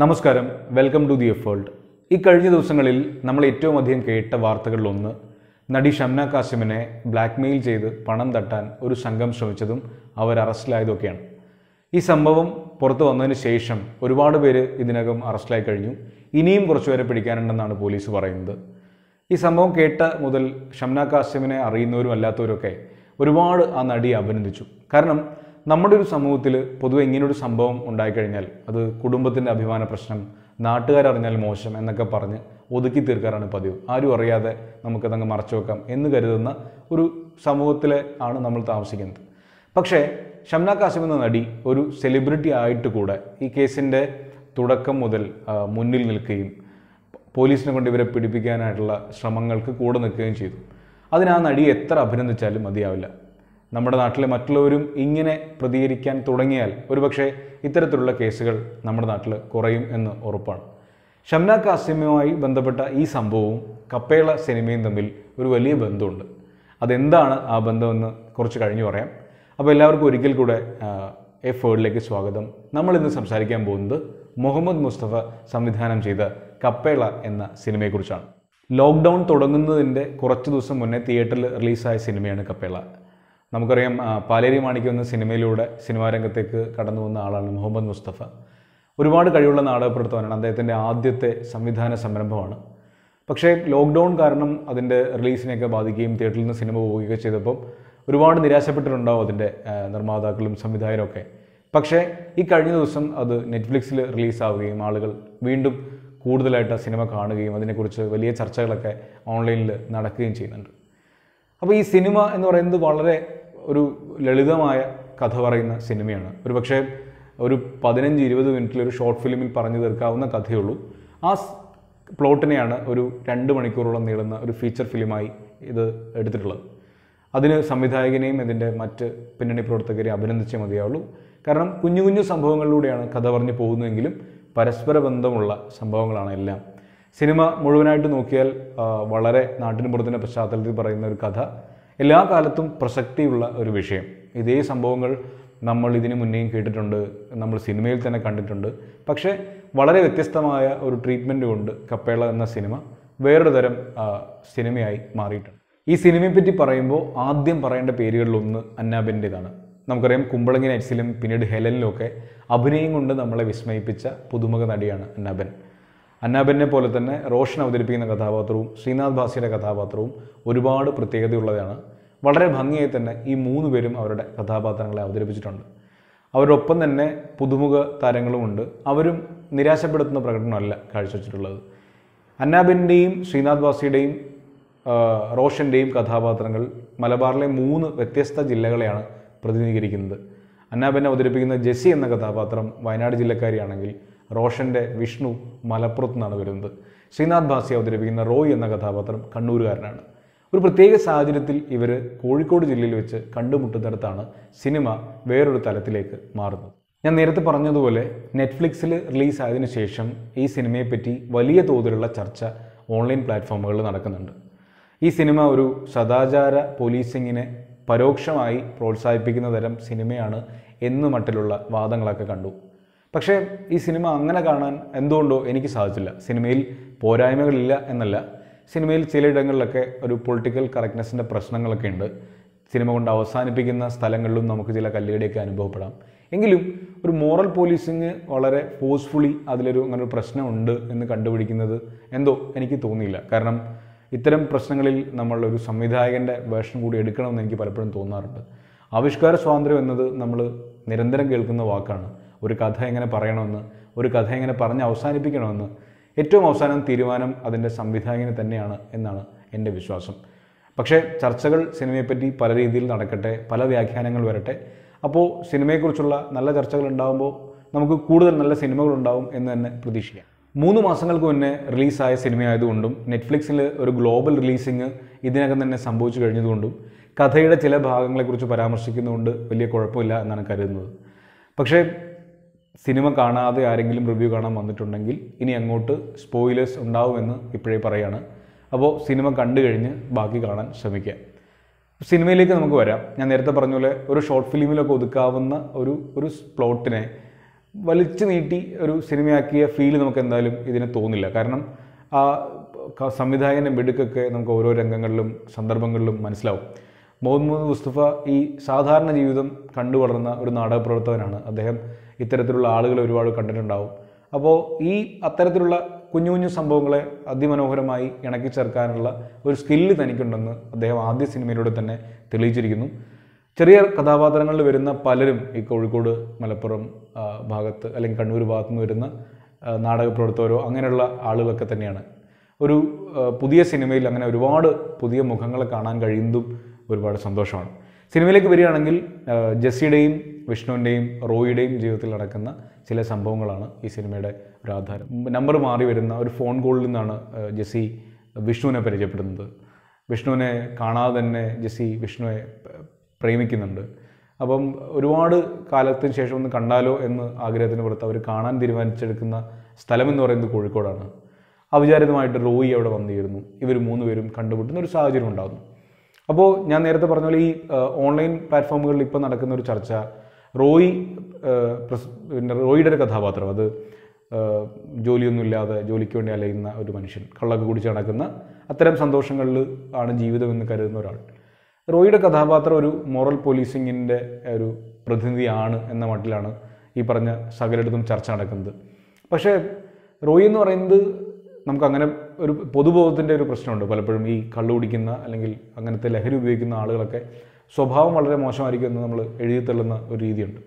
നമസ്കാരം welcome to the എഫേൾട്ട് ഈ കഴിഞ്ഞ ദിവസങ്ങളിൽ നമ്മൾ ഏറ്റവും അധികം കേട്ട വാർത്തകളിലൊന്ന് നടി ഷംന കാസിമിനെ ബ്ലാക്ക്മെയിൽ ചെയ്ത് പണം തട്ടാൻ ഒരു സംഘം ശ്രമിച്ചതും അവർ അറസ്റ്റിലായതൊക്കെയാണ് ഈ സംഭവം പുറത്തു വന്നതിന് ശേഷം ഒരുപാട് പേര് ഇതിനകം അറസ്റ്റിലായി കഴിഞ്ഞു ഇനിയും കുറച്ച് പേരെ പിടിക്കാനുണ്ടെന്നാണ് പോലീസ് പറയുന്നത് ഈ സംഭവം കേട്ട മുതൽ ഷംന കാസിമിനെ അറിയുന്നവരും അല്ലാത്തവരൊക്കെ ഒരുപാട് ആ നടിയെ അഭിനന്ദിച്ചു കാരണം നമ്മുടെ ഒരു സമൂഹത്തിൽ പൊതുവെ ഇങ്ങനൊരു സംഭവം ഉണ്ടായിക്കഴിഞ്ഞാൽ അത് കുടുംബത്തിൻ്റെ അഭിമാന പ്രശ്നം നാട്ടുകാരറിഞ്ഞാൽ മോശം എന്നൊക്കെ പറഞ്ഞ് ഒതുക്കി തീർക്കാറാണ് പതിവ് ആരും അറിയാതെ നമുക്കതങ്ങ് മറച്ചു വെക്കാം എന്ന് കരുതുന്ന ഒരു സമൂഹത്തിലെ ആണ് നമ്മൾ താമസിക്കുന്നത് പക്ഷേ ഷംന കാസിം എന്ന നടി ഒരു സെലിബ്രിറ്റി ആയിട്ട് കൂടെ ഈ കേസിൻ്റെ തുടക്കം മുതൽ മുന്നിൽ നിൽക്കുകയും പോലീസിനെ കൊണ്ട് ഇവരെ പിടിപ്പിക്കാനായിട്ടുള്ള ശ്രമങ്ങൾക്ക് കൂടെ നിൽക്കുകയും ചെയ്തു അതിന് ആ നടിയെ എത്ര അഭിനന്ദിച്ചാലും മതിയാവില്ല നമ്മുടെ നാട്ടിലെ മറ്റുള്ളവരും ഇങ്ങനെ പ്രതികരിക്കാൻ തുടങ്ങിയാൽ ഒരുപക്ഷെ ഇത്തരത്തിലുള്ള കേസുകൾ നമ്മുടെ നാട്ടിൽ കുറയും എന്ന് ഉറപ്പാണ് ഷംന കാസിമയുമായി ബന്ധപ്പെട്ട ഈ സംഭവവും കപ്പേള സിനിമയും തമ്മിൽ ഒരു വലിയ ബന്ധമുണ്ട് അതെന്താണ് ആ ബന്ധമെന്ന് കുറച്ച് കഴിഞ്ഞ് പറയാം അപ്പോൾ എല്ലാവർക്കും ഒരിക്കൽ കൂടെ എഫ് വേൾഡിലേക്ക് സ്വാഗതം നമ്മൾ ഇന്ന് സംസാരിക്കാൻ പോകുന്നത് മുഹമ്മദ് മുസ്തഫ സംവിധാനം ചെയ്ത കപ്പേള എന്ന സിനിമയെക്കുറിച്ചാണ് ലോക്ക്ഡൗൺ തുടങ്ങുന്നതിൻ്റെ കുറച്ച് ദിവസം മുന്നേ തിയേറ്ററിൽ റിലീസായ സിനിമയാണ് കപ്പേള നമുക്കറിയാം പാലേരി മാണിക്യം എന്ന സിനിമയിലൂടെ സിനിമാ രംഗത്തേക്ക് കടന്നു വന്ന ആളാണ് മുഹമ്മദ് മുസ്തഫ ഒരുപാട് കഴിവുള്ള നാടകപ്പെടുത്തവനാണ് അദ്ദേഹത്തിൻ്റെ ആദ്യത്തെ സംവിധാന സംരംഭമാണ് പക്ഷേ ലോക്ക്ഡൗൺ കാരണം അതിൻ്റെ റിലീസിനെയൊക്കെ ബാധിക്കുകയും തിയേറ്ററിൽ നിന്ന് സിനിമ പോവുകയൊക്കെ ചെയ്തപ്പോൾ ഒരുപാട് നിരാശപ്പെട്ടിട്ടുണ്ടാവും അതിൻ്റെ നിർമ്മാതാക്കളും സംവിധായകരൊക്കെ പക്ഷേ ഈ കഴിഞ്ഞ ദിവസം അത് നെറ്റ്ഫ്ലിക്സിൽ റിലീസാവുകയും ആളുകൾ വീണ്ടും കൂടുതലായിട്ട് ആ സിനിമ കാണുകയും അതിനെക്കുറിച്ച് വലിയ ചർച്ചകളൊക്കെ ഓൺലൈനിൽ നടക്കുകയും ചെയ്യുന്നുണ്ട് അപ്പോൾ ഈ സിനിമ എന്ന് പറയുന്നത് വളരെ ഒരു ലളിതമായ കഥ പറയുന്ന സിനിമയാണ് ഒരു പക്ഷേ ഒരു പതിനഞ്ച് ഇരുപത് മിനിറ്റിൽ ഒരു ഷോർട്ട് ഫിലിമിൽ പറഞ്ഞു തീർക്കാവുന്ന കഥയുള്ളൂ ആ പ്ലോട്ടിനെയാണ് ഒരു രണ്ട് മണിക്കൂറോളം നീളുന്ന ഒരു ഫീച്ചർ ഫിലിമായി ഇത് എടുത്തിട്ടുള്ളത് അതിന് സംവിധായകനെയും ഇതിൻ്റെ മറ്റ് പിന്നണി പ്രവർത്തകരെ അഭിനന്ദിച്ചേ മതിയാവുള്ളൂ കാരണം കുഞ്ഞു കുഞ്ഞു സംഭവങ്ങളിലൂടെയാണ് കഥ പറഞ്ഞു പോകുന്നതെങ്കിലും പരസ്പര ബന്ധമുള്ള സംഭവങ്ങളാണ് എല്ലാം സിനിമ മുഴുവനായിട്ട് നോക്കിയാൽ വളരെ നാട്ടിന് പുറത്തിൻ്റെ പശ്ചാത്തലത്തിൽ പറയുന്ന ഒരു കഥ എല്ലാ കാലത്തും പ്രസക്തിയുള്ള ഒരു വിഷയം ഇതേ സംഭവങ്ങൾ നമ്മൾ ഇതിന് മുന്നേയും കേട്ടിട്ടുണ്ട് നമ്മൾ സിനിമയിൽ തന്നെ കണ്ടിട്ടുണ്ട് പക്ഷേ വളരെ വ്യത്യസ്തമായ ഒരു ട്രീറ്റ്മെൻറ്റ് കൊണ്ട് കപ്പേള എന്ന സിനിമ വേറൊരു തരം സിനിമയായി മാറിയിട്ടുണ്ട് ഈ സിനിമയെ പറ്റി പറയുമ്പോൾ ആദ്യം പറയേണ്ട പേരുകളിലൊന്ന് അന്നാബിൻ്റേതാണ് നമുക്കറിയാം കുമ്പളങ്ങി നൈറ്റ്സിലും പിന്നീട് ഹെലനിലും ഒക്കെ അഭിനയം കൊണ്ട് നമ്മളെ വിസ്മയിപ്പിച്ച പുതുമുഖ നടിയാണ് അന്നാബൻ അന്നാബെന്നെ പോലെ തന്നെ റോഷൻ അവതരിപ്പിക്കുന്ന കഥാപാത്രവും ശ്രീനാഥ് ഭാസിയുടെ കഥാപാത്രവും ഒരുപാട് പ്രത്യേകതയുള്ളതാണ് വളരെ ഭംഗിയായി തന്നെ ഈ മൂന്ന് പേരും അവരുടെ കഥാപാത്രങ്ങളെ അവതരിപ്പിച്ചിട്ടുണ്ട് അവരൊപ്പം തന്നെ പുതുമുഖ താരങ്ങളുമുണ്ട് അവരും നിരാശപ്പെടുത്തുന്ന പ്രകടനമല്ല കാഴ്ചവെച്ചിട്ടുള്ളത് അന്നാബിൻ്റെയും ശ്രീനാഥ് ബാസിയുടെയും റോഷൻ്റെയും കഥാപാത്രങ്ങൾ മലബാറിലെ മൂന്ന് വ്യത്യസ്ത ജില്ലകളെയാണ് പ്രതിനിധീകരിക്കുന്നത് അന്നാബെന്നെ അവതരിപ്പിക്കുന്ന ജെസ്സി എന്ന കഥാപാത്രം വയനാട് ജില്ലക്കാരിയാണെങ്കിൽ റോഷൻ്റെ വിഷ്ണു മലപ്പുറത്ത് നിന്നാണ് വരുന്നത് ശ്രീനാഥ് ഭാസി അവതരിപ്പിക്കുന്ന റോയ് എന്ന കഥാപാത്രം കണ്ണൂരുകാരനാണ് ഒരു പ്രത്യേക സാഹചര്യത്തിൽ ഇവർ കോഴിക്കോട് ജില്ലയിൽ വെച്ച് കണ്ടുമുട്ടുന്നിടത്താണ് സിനിമ വേറൊരു തലത്തിലേക്ക് മാറുന്നത് ഞാൻ നേരത്തെ പറഞ്ഞതുപോലെ നെറ്റ്ഫ്ലിക്സിൽ റിലീസായതിനു ശേഷം ഈ സിനിമയെപ്പറ്റി വലിയ തോതിലുള്ള ചർച്ച ഓൺലൈൻ പ്ലാറ്റ്ഫോമുകളിൽ നടക്കുന്നുണ്ട് ഈ സിനിമ ഒരു സദാചാര പോലീസിങ്ങിനെ പരോക്ഷമായി പ്രോത്സാഹിപ്പിക്കുന്ന തരം സിനിമയാണ് എന്നു മട്ടിലുള്ള വാദങ്ങളൊക്കെ കണ്ടു പക്ഷേ ഈ സിനിമ അങ്ങനെ കാണാൻ എന്തുകൊണ്ടോ എനിക്ക് സാധിച്ചില്ല സിനിമയിൽ പോരായ്മകളില്ല എന്നല്ല സിനിമയിൽ ചിലയിടങ്ങളിലൊക്കെ ഒരു പൊളിറ്റിക്കൽ കറക്റ്റ്നെസ്സിൻ്റെ പ്രശ്നങ്ങളൊക്കെ ഉണ്ട് സിനിമ കൊണ്ട് അവസാനിപ്പിക്കുന്ന സ്ഥലങ്ങളിലും നമുക്ക് ചില കല്ലുകടിയൊക്കെ അനുഭവപ്പെടാം എങ്കിലും ഒരു മോറൽ പോലീസിങ് വളരെ ഫോഴ്സ്ഫുള്ളി അതിലൊരു അങ്ങനെ ഒരു പ്രശ്നമുണ്ട് എന്ന് കണ്ടുപിടിക്കുന്നത് എന്തോ എനിക്ക് തോന്നിയില്ല കാരണം ഇത്തരം പ്രശ്നങ്ങളിൽ നമ്മളൊരു സംവിധായകൻ്റെ വേഷം കൂടി എടുക്കണമെന്ന് എനിക്ക് പലപ്പോഴും തോന്നാറുണ്ട് ആവിഷ്കാര സ്വാതന്ത്ര്യം എന്നത് നമ്മൾ നിരന്തരം കേൾക്കുന്ന വാക്കാണ് ഒരു കഥ എങ്ങനെ പറയണമെന്ന് ഒരു കഥ എങ്ങനെ പറഞ്ഞ് അവസാനിപ്പിക്കണമെന്ന് ഏറ്റവും അവസാനം തീരുമാനം അതിൻ്റെ സംവിധായകന് തന്നെയാണ് എന്നാണ് എൻ്റെ വിശ്വാസം പക്ഷേ ചർച്ചകൾ സിനിമയെപ്പറ്റി പല രീതിയിൽ നടക്കട്ടെ പല വ്യാഖ്യാനങ്ങൾ വരട്ടെ അപ്പോൾ സിനിമയെക്കുറിച്ചുള്ള നല്ല ചർച്ചകൾ ഉണ്ടാകുമ്പോൾ നമുക്ക് കൂടുതൽ നല്ല സിനിമകൾ ഉണ്ടാവും എന്ന് തന്നെ പ്രതീക്ഷിക്കാം മൂന്ന് മാസങ്ങൾക്ക് മുന്നേ റിലീസായ സിനിമയായതുകൊണ്ടും നെറ്റ്ഫ്ലിക്സിൽ ഒരു ഗ്ലോബൽ റിലീസിങ് ഇതിനകം തന്നെ സംഭവിച്ചു കഴിഞ്ഞതുകൊണ്ടും കഥയുടെ ചില ഭാഗങ്ങളെക്കുറിച്ച് പരാമർശിക്കുന്നതുകൊണ്ട് വലിയ കുഴപ്പമില്ല എന്നാണ് കരുതുന്നത് പക്ഷേ സിനിമ കാണാതെ ആരെങ്കിലും റിവ്യൂ കാണാൻ വന്നിട്ടുണ്ടെങ്കിൽ ഇനി അങ്ങോട്ട് സ്പോയിലേഴ്സ് ഉണ്ടാവുമെന്ന് ഇപ്പോഴേ പറയാണ് അപ്പോൾ സിനിമ കണ്ടു കഴിഞ്ഞ് ബാക്കി കാണാൻ ശ്രമിക്കുക സിനിമയിലേക്ക് നമുക്ക് വരാം ഞാൻ നേരത്തെ പറഞ്ഞ പോലെ ഒരു ഷോർട്ട് ഫിലിമിലൊക്കെ ഒതുക്കാവുന്ന ഒരു ഒരു പ്ലോട്ടിനെ വലിച്ചു നീട്ടി ഒരു സിനിമയാക്കിയ ഫീൽ നമുക്ക് എന്തായാലും ഇതിന് തോന്നില്ല കാരണം ആ സംവിധായകൻ്റെ മെടുക്കൊക്കെ നമുക്ക് ഓരോ രംഗങ്ങളിലും സന്ദർഭങ്ങളിലും മനസ്സിലാവും മുഹമ്മദ് മുസ്തഫ ഈ സാധാരണ ജീവിതം കണ്ടു വളർന്ന ഒരു നാടകപ്രവർത്തകനാണ് അദ്ദേഹം ഇത്തരത്തിലുള്ള ആളുകൾ ഒരുപാട് കണ്ടിട്ടുണ്ടാവും അപ്പോൾ ഈ അത്തരത്തിലുള്ള കുഞ്ഞു കുഞ്ഞു സംഭവങ്ങളെ അതിമനോഹരമായി ഇണക്കി ചേർക്കാനുള്ള ഒരു സ്കില്ല് തനിക്കുണ്ടെന്ന് അദ്ദേഹം ആദ്യ സിനിമയിലൂടെ തന്നെ തെളിയിച്ചിരിക്കുന്നു ചെറിയ കഥാപാത്രങ്ങളിൽ വരുന്ന പലരും ഈ കോഴിക്കോട് മലപ്പുറം ഭാഗത്ത് അല്ലെങ്കിൽ കണ്ണൂർ ഭാഗത്തു നിന്ന് വരുന്ന നാടക പ്രവർത്തകരോ അങ്ങനെയുള്ള ആളുകളൊക്കെ തന്നെയാണ് ഒരു പുതിയ സിനിമയിൽ അങ്ങനെ ഒരുപാട് പുതിയ മുഖങ്ങളെ കാണാൻ കഴിയുന്നതും ഒരുപാട് സന്തോഷമാണ് സിനിമയിലേക്ക് വരികയാണെങ്കിൽ ജെസ്സിയുടെയും വിഷ്ണുവിൻ്റെയും റോയിയുടെയും ജീവിതത്തിൽ നടക്കുന്ന ചില സംഭവങ്ങളാണ് ഈ സിനിമയുടെ ഒരു ആധാരം നമ്പർ മാറി വരുന്ന ഒരു ഫോൺ കോളിൽ നിന്നാണ് ജെസ്സി വിഷ്ണുവിനെ പരിചയപ്പെടുന്നത് വിഷ്ണുവിനെ കാണാതെ തന്നെ ജെസ്സി വിഷ്ണുവെ പ്രേമിക്കുന്നുണ്ട് അപ്പം ഒരുപാട് കാലത്തിന് ശേഷം ഒന്ന് കണ്ടാലോ എന്ന് ആഗ്രഹത്തിന് പുറത്ത് അവർ കാണാൻ തീരുമാനിച്ചെടുക്കുന്ന സ്ഥലമെന്ന് പറയുന്നത് കോഴിക്കോടാണ് അവിചാരിതമായിട്ട് റോയി അവിടെ വന്നിരുന്നു ഇവർ പേരും കണ്ടുമുട്ടുന്ന ഒരു സാഹചര്യം ഉണ്ടാകുന്നു അപ്പോൾ ഞാൻ നേരത്തെ പറഞ്ഞ പോലെ ഈ ഓൺലൈൻ പ്ലാറ്റ്ഫോമുകളിൽ ഇപ്പോൾ നടക്കുന്ന ഒരു ചർച്ച റോയി പിന്നെ റോയിയുടെ ഒരു കഥാപാത്രം അത് ജോലിയൊന്നുമില്ലാതെ ജോലിക്ക് വേണ്ടി അലയുന്ന ഒരു മനുഷ്യൻ കള്ളൊക്കെ കുടിച്ച് നടക്കുന്ന അത്തരം സന്തോഷങ്ങളിൽ ആണ് ജീവിതം എന്ന് കരുതുന്ന ഒരാൾ റോയിയുടെ കഥാപാത്രം ഒരു മോറൽ പോലീസിങ്ങിൻ്റെ ഒരു പ്രതിനിധിയാണ് എന്ന മട്ടിലാണ് ഈ പറഞ്ഞ സകലടത്തും ചർച്ച നടക്കുന്നത് പക്ഷേ റോയി എന്ന് പറയുന്നത് നമുക്കങ്ങനെ ഒരു പൊതുബോധത്തിൻ്റെ ഒരു പ്രശ്നമുണ്ട് പലപ്പോഴും ഈ കള്ളു കുടിക്കുന്ന അല്ലെങ്കിൽ അങ്ങനത്തെ ലഹരി ഉപയോഗിക്കുന്ന ആളുകളൊക്കെ സ്വഭാവം വളരെ മോശമായിരിക്കും എന്ന് നമ്മൾ എഴുതി തള്ളുന്ന ഒരു രീതിയുണ്ട്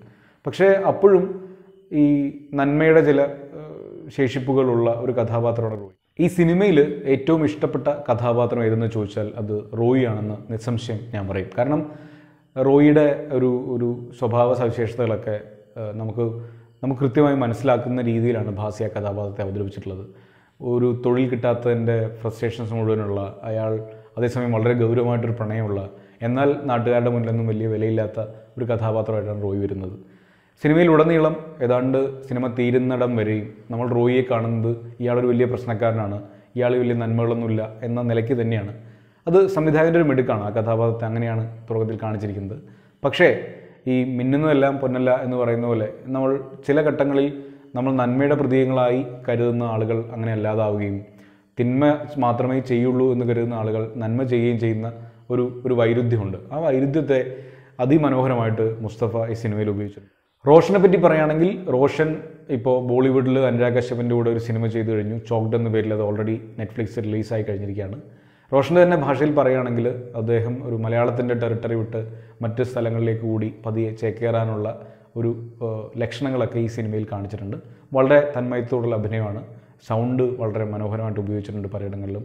പക്ഷേ അപ്പോഴും ഈ നന്മയുടെ ചില ശേഷിപ്പുകളുള്ള ഒരു കഥാപാത്രമാണ് റോയി ഈ സിനിമയിൽ ഏറ്റവും ഇഷ്ടപ്പെട്ട കഥാപാത്രം ഏതെന്ന് ചോദിച്ചാൽ അത് റോയി ആണെന്ന് നിസ്സംശയം ഞാൻ പറയും കാരണം റോയിയുടെ ഒരു ഒരു സ്വഭാവ സവിശേഷതകളൊക്കെ നമുക്ക് നമുക്ക് കൃത്യമായി മനസ്സിലാക്കുന്ന രീതിയിലാണ് ഭാസിയ കഥാപാത്രത്തെ അവതരിപ്പിച്ചിട്ടുള്ളത് ഒരു തൊഴിൽ കിട്ടാത്തതിൻ്റെ ഫ്രസ്ട്രേഷൻസ് മുഴുവനുള്ള അയാൾ അതേസമയം വളരെ ഗൗരവമായിട്ടൊരു പ്രണയമുള്ള എന്നാൽ നാട്ടുകാരുടെ മുന്നിലൊന്നും വലിയ വിലയില്ലാത്ത ഒരു കഥാപാത്രമായിട്ടാണ് റോയി വരുന്നത് സിനിമയിൽ ഉടനീളം ഏതാണ്ട് സിനിമ തീരുന്നിടം വരെയും നമ്മൾ റോയിയെ കാണുന്നത് ഇയാളൊരു വലിയ പ്രശ്നക്കാരനാണ് ഇയാൾ വലിയ നന്മകളൊന്നുമില്ല എന്ന നിലയ്ക്ക് തന്നെയാണ് അത് സംവിധായകൻ്റെ ഒരു മിടുക്കാണ് ആ കഥാപാത്രത്തെ അങ്ങനെയാണ് തുടക്കത്തിൽ കാണിച്ചിരിക്കുന്നത് പക്ഷേ ഈ മിന്നുന്നതെല്ലാം പൊന്നല്ല എന്ന് പറയുന്ന പോലെ നമ്മൾ ചില ഘട്ടങ്ങളിൽ നമ്മൾ നന്മയുടെ പ്രതീകങ്ങളായി കരുതുന്ന ആളുകൾ അങ്ങനെ അല്ലാതാവുകയും തിന്മ മാത്രമേ ചെയ്യുള്ളൂ എന്ന് കരുതുന്ന ആളുകൾ നന്മ ചെയ്യുകയും ചെയ്യുന്ന ഒരു ഒരു വൈരുദ്ധ്യമുണ്ട് ആ വൈരുദ്ധ്യത്തെ അതിമനോഹരമായിട്ട് മുസ്തഫ ഈ സിനിമയിൽ ഉപയോഗിച്ചിട്ടുണ്ട് റോഷനെ പറ്റി പറയുകയാണെങ്കിൽ റോഷൻ ഇപ്പോൾ ബോളിവുഡിൽ അനുരാഗ് കശ്യപിൻ്റെ കൂടെ ഒരു സിനിമ ചെയ്തു കഴിഞ്ഞു ചോക്ഡ് എന്ന പേരിൽ അത് ഓൾറെഡി നെറ്റ്ഫ്ലിക്സ് റിലീസായി കഴിഞ്ഞിരിക്കുകയാണ് റോഷൻ്റെ തന്നെ ഭാഷയിൽ പറയുകയാണെങ്കിൽ അദ്ദേഹം ഒരു മലയാളത്തിൻ്റെ ടെറിട്ടറി വിട്ട് മറ്റ് സ്ഥലങ്ങളിലേക്ക് കൂടി പതിയെ ചേക്കേറാനുള്ള ഒരു ലക്ഷണങ്ങളൊക്കെ ഈ സിനിമയിൽ കാണിച്ചിട്ടുണ്ട് വളരെ തന്മയത്തോടുള്ള അഭിനയമാണ് സൗണ്ട് വളരെ മനോഹരമായിട്ട് ഉപയോഗിച്ചിട്ടുണ്ട് പലയിടങ്ങളിലും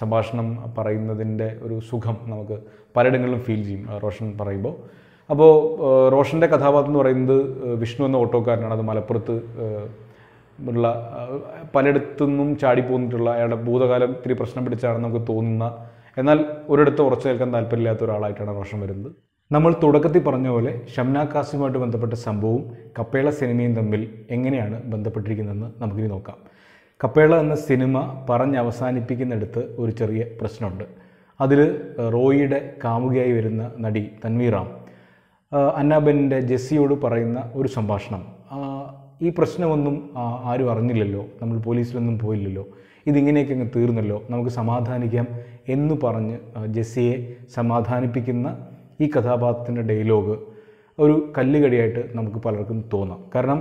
സംഭാഷണം പറയുന്നതിൻ്റെ ഒരു സുഖം നമുക്ക് പലയിടങ്ങളിലും ഫീൽ ചെയ്യും റോഷൻ പറയുമ്പോൾ അപ്പോൾ റോഷൻ്റെ കഥാപാത്രം എന്ന് പറയുന്നത് വിഷ്ണു എന്ന ഓട്ടോക്കാരനാണ് അത് മലപ്പുറത്ത് ഉള്ള പലയിടത്തുനിന്നും ചാടിപ്പോന്നിട്ടുള്ള അയാളുടെ ഭൂതകാലം ഇത്തിരി പ്രശ്നം പിടിച്ചാണെന്ന് നമുക്ക് തോന്നുന്ന എന്നാൽ ഒരിടത്ത് ഉറച്ചു നിൽക്കാൻ താല്പര്യമില്ലാത്ത ഒരാളായിട്ടാണ് റോഷൻ വരുന്നത് നമ്മൾ തുടക്കത്തിൽ പറഞ്ഞ പോലെ ഷംന കാസിയുമായിട്ട് ബന്ധപ്പെട്ട സംഭവവും കപ്പേള സിനിമയും തമ്മിൽ എങ്ങനെയാണ് ബന്ധപ്പെട്ടിരിക്കുന്നതെന്ന് നമുക്കിനി നോക്കാം കപ്പേള എന്ന സിനിമ പറഞ്ഞ് അവസാനിപ്പിക്കുന്നിടത്ത് ഒരു ചെറിയ പ്രശ്നമുണ്ട് അതിൽ റോയിയുടെ കാമുകിയായി വരുന്ന നടി തൻവീറാം അന്നാബെന്നിൻ്റെ ജെസ്സിയോട് പറയുന്ന ഒരു സംഭാഷണം ഈ പ്രശ്നമൊന്നും ആരും അറിഞ്ഞില്ലല്ലോ നമ്മൾ പോലീസിലൊന്നും പോയില്ലല്ലോ ഇതിങ്ങനെയൊക്കെ അങ്ങ് തീർന്നല്ലോ നമുക്ക് സമാധാനിക്കാം എന്ന് പറഞ്ഞ് ജെസ്സിയെ സമാധാനിപ്പിക്കുന്ന ഈ കഥാപാത്രത്തിൻ്റെ ഡയലോഗ് ഒരു കല്ലുകടിയായിട്ട് നമുക്ക് പലർക്കും തോന്നാം കാരണം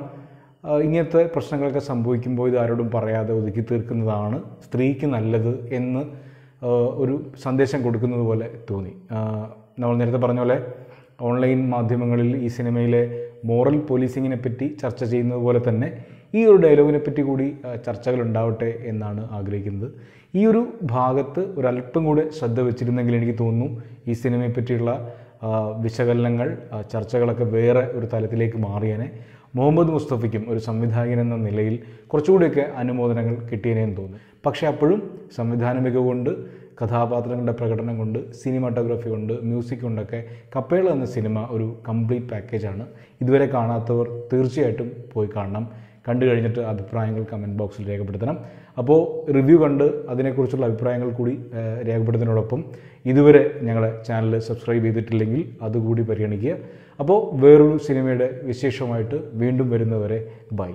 ഇങ്ങനത്തെ പ്രശ്നങ്ങളൊക്കെ സംഭവിക്കുമ്പോൾ ഇത് ആരോടും പറയാതെ ഒതുക്കി തീർക്കുന്നതാണ് സ്ത്രീക്ക് നല്ലത് എന്ന് ഒരു സന്ദേശം കൊടുക്കുന്നത് പോലെ തോന്നി നമ്മൾ നേരത്തെ പറഞ്ഞ പോലെ ഓൺലൈൻ മാധ്യമങ്ങളിൽ ഈ സിനിമയിലെ മോറൽ പോലീസിങ്ങിനെ പറ്റി ചർച്ച ചെയ്യുന്നത് പോലെ തന്നെ ഈ ഒരു ഡയലോഗിനെ പറ്റി കൂടി ചർച്ചകൾ ഉണ്ടാവട്ടെ എന്നാണ് ആഗ്രഹിക്കുന്നത് ഈ ഒരു ഭാഗത്ത് ഒരല്പം കൂടെ ശ്രദ്ധ വെച്ചിരുന്നെങ്കിൽ എനിക്ക് തോന്നുന്നു ഈ സിനിമയെ പറ്റിയുള്ള വിശകലനങ്ങൾ ചർച്ചകളൊക്കെ വേറെ ഒരു തലത്തിലേക്ക് മാറിയേനെ മുഹമ്മദ് മുസ്തഫയ്ക്കും ഒരു സംവിധായകൻ എന്ന നിലയിൽ കുറച്ചുകൂടിയൊക്കെ അനുമോദനങ്ങൾ എന്ന് തോന്നുന്നു പക്ഷേ അപ്പോഴും സംവിധാന മികവുകൊണ്ട് കൊണ്ട് കഥാപാത്രങ്ങളുടെ പ്രകടനം കൊണ്ട് സിനിമാട്ടോഗ്രഫി കൊണ്ട് മ്യൂസിക് കൊണ്ടൊക്കെ കപ്പേള എന്ന സിനിമ ഒരു കംപ്ലീറ്റ് പാക്കേജാണ് ഇതുവരെ കാണാത്തവർ തീർച്ചയായിട്ടും പോയി കാണണം കണ്ടു കഴിഞ്ഞിട്ട് അഭിപ്രായങ്ങൾ കമൻറ്റ് ബോക്സിൽ രേഖപ്പെടുത്തണം അപ്പോൾ റിവ്യൂ കണ്ട് അതിനെക്കുറിച്ചുള്ള അഭിപ്രായങ്ങൾ കൂടി രേഖപ്പെടുത്തുന്നതിനോടൊപ്പം ഇതുവരെ ഞങ്ങളെ ചാനൽ സബ്സ്ക്രൈബ് ചെയ്തിട്ടില്ലെങ്കിൽ അതുകൂടി പരിഗണിക്കുക അപ്പോൾ വേറൊരു സിനിമയുടെ വിശേഷമായിട്ട് വീണ്ടും വരുന്നവരെ ബൈ